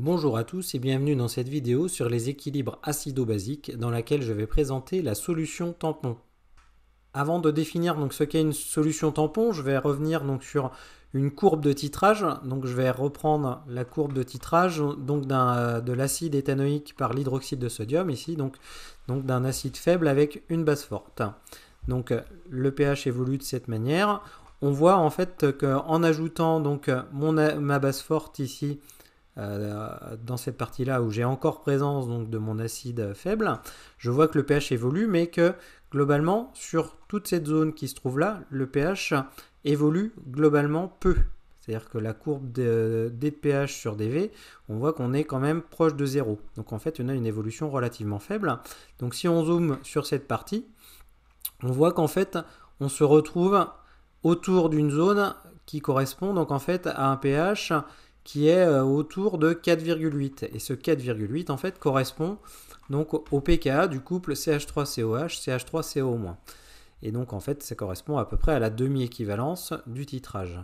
Bonjour à tous et bienvenue dans cette vidéo sur les équilibres acido-basiques dans laquelle je vais présenter la solution tampon. Avant de définir donc ce qu'est une solution tampon, je vais revenir donc sur une courbe de titrage. Donc je vais reprendre la courbe de titrage donc euh, de l'acide éthanoïque par l'hydroxyde de sodium ici donc d'un acide faible avec une base forte. Donc euh, le pH évolue de cette manière. On voit en fait qu'en ajoutant donc euh, ma base forte ici euh, dans cette partie-là où j'ai encore présence donc, de mon acide faible, je vois que le pH évolue, mais que globalement, sur toute cette zone qui se trouve là, le pH évolue globalement peu. C'est-à-dire que la courbe de, D de pH sur dV, on voit qu'on est quand même proche de zéro. Donc en fait, on a une évolution relativement faible. Donc si on zoome sur cette partie, on voit qu'en fait, on se retrouve autour d'une zone qui correspond donc en fait à un pH qui est euh, autour de 4,8. Et ce 4,8 en fait correspond donc au pKa du couple CH3COH, CH3CO-. Et donc en fait ça correspond à peu près à la demi-équivalence du titrage.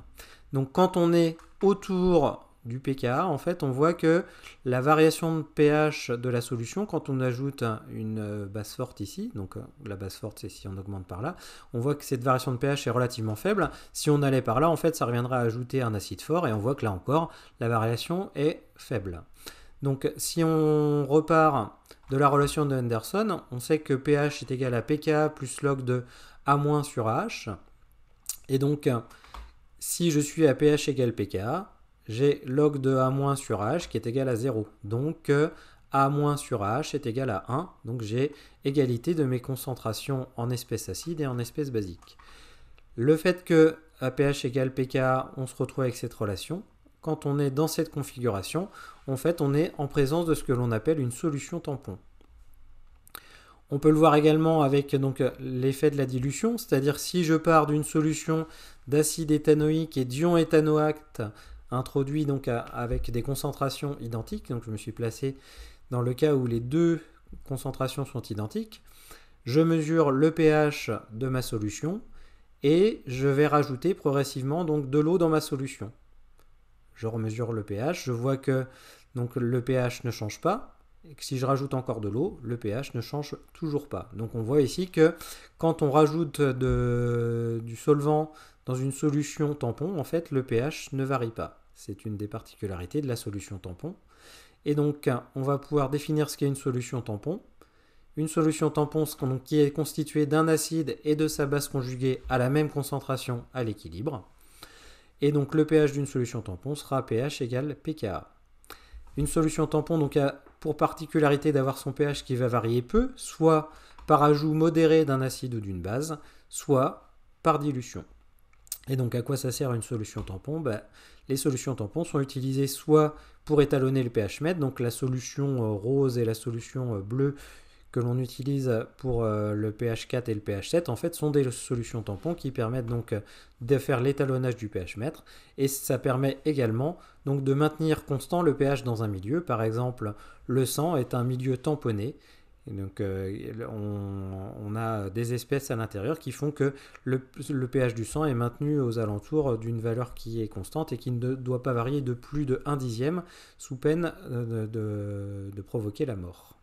Donc quand on est autour du pKa, en fait, on voit que la variation de pH de la solution, quand on ajoute une euh, base forte ici, donc euh, la base forte c'est si on augmente par là, on voit que cette variation de pH est relativement faible. Si on allait par là, en fait, ça reviendrait à ajouter un acide fort, et on voit que là encore, la variation est faible. Donc si on repart de la relation de Henderson, on sait que pH est égal à pKa plus log de A- sur h. et donc si je suis à pH égale pKa, j'ai log de A- sur H qui est égal à 0. Donc euh, A- sur H est égal à 1. Donc j'ai égalité de mes concentrations en espèces acides et en espèces basiques. Le fait que APH égale pKa, on se retrouve avec cette relation. Quand on est dans cette configuration, en fait, on est en présence de ce que l'on appelle une solution tampon. On peut le voir également avec l'effet de la dilution, c'est-à-dire si je pars d'une solution d'acide éthanoïque et d'ion éthanoacte introduit donc avec des concentrations identiques. Donc je me suis placé dans le cas où les deux concentrations sont identiques. Je mesure le pH de ma solution et je vais rajouter progressivement donc de l'eau dans ma solution. Je remesure le pH, je vois que donc le pH ne change pas. Et que si je rajoute encore de l'eau, le pH ne change toujours pas. Donc on voit ici que quand on rajoute du solvant dans une solution tampon, en fait, le pH ne varie pas. C'est une des particularités de la solution tampon. Et donc, hein, on va pouvoir définir ce qu'est une solution tampon. Une solution tampon qui est constituée d'un acide et de sa base conjuguée à la même concentration à l'équilibre. Et donc le pH d'une solution tampon sera pH égale pKa. Une solution tampon donc, a pour particularité d'avoir son pH qui va varier peu, soit par ajout modéré d'un acide ou d'une base, soit par dilution. Et donc à quoi ça sert une solution tampon ben, Les solutions tampons sont utilisées soit pour étalonner le pH mètre, donc la solution euh, rose et la solution euh, bleue que l'on utilise pour euh, le pH 4 et le pH 7, en fait, sont des solutions tampons qui permettent donc de faire l'étalonnage du pH mètre et ça permet également donc de maintenir constant le pH dans un milieu. Par exemple, le sang est un milieu tamponné donc, euh, on, a des espèces à l'intérieur qui font que le, pH du sang est maintenu aux alentours d'une valeur qui est constante et qui ne doit pas varier de plus de 1 dixième sous peine euh, de provoquer la mort.